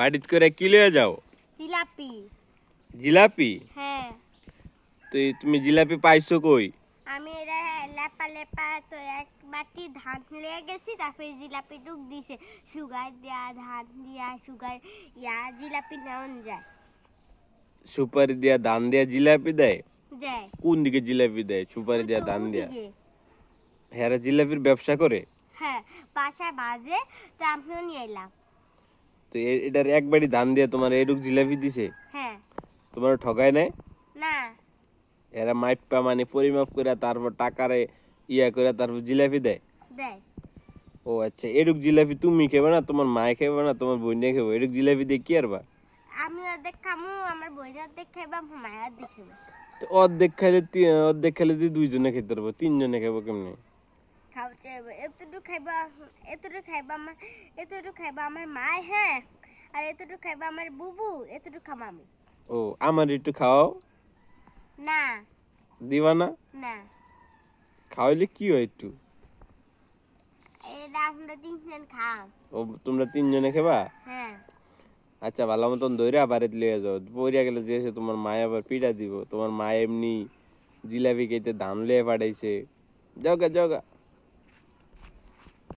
বাড়িত করে কি লিয়ে যাও জিলাপি জিলাপি হ্যাঁ তুই তুমি জিলাপি পাইছো কই আমি এরা লেপা লেপা তো এক বাটি ধান নিয়ে গেছি তারপরে জিলাপি টুক দিছে সুগার দেয়া ধান দিয়া সুগার ইয়া জিলাপি নেওয়ান যায় সুপারি দিয়া ধান দিয়া জিলাপি দেয় যায় কোন দিকে জিলাপি দেয় সুপারি দিয়া ধান দিয়া হেরা হ্যাঁ, জিলাপির ব্যবসা করে হ্যাঁ বাসায় বাজে তা আপনিও নিয়ে এলাম তো এটার এক বাড়ি ধান দিয়ে তোমার এডুক জিলাপি দিছে হ্যাঁ তোমার ঠকায় নাই না এরা মাইপা মানে পরিমাপ করে তারপর টাকারে ইয়া করে তারপর জিলাপি দেয় দেয় ও আচ্ছা এডুক জিলাপি তুমি খেবে না তোমার মায়ে খেবে না তোমার বোনে খেবে এডুক জিলাপি দিয়ে কি আরবা আমি অর্ধেক খামু আমার বোনের অর্ধেক খাইবা মায়ের অর্ধেক খাইবা অর্ধেক খাইলে অর্ধেক খাইলে দুইজনে খেতে পারবো তিনজনে খাবো কেমনি খাওয়াতে হবে খাইবা খাইবা আমার খাইবা আমার মা হ্যাঁ আর খাইবা আমার বুবু আমি ও আমার একটু খাওয়াও না দিবা না না খাওয়াইলে কি হয় একটু তোমরা তিনজনে খাবা হ্যাঁ। আচ্ছা ভালো মতন দইরা আবার লিয়ে গেলে যে তোমার মা আবার পিঠা দিব তোমার মা এমনি জিলাপি কেটে ধান লিয়ে পাঠাইছে জগা জগা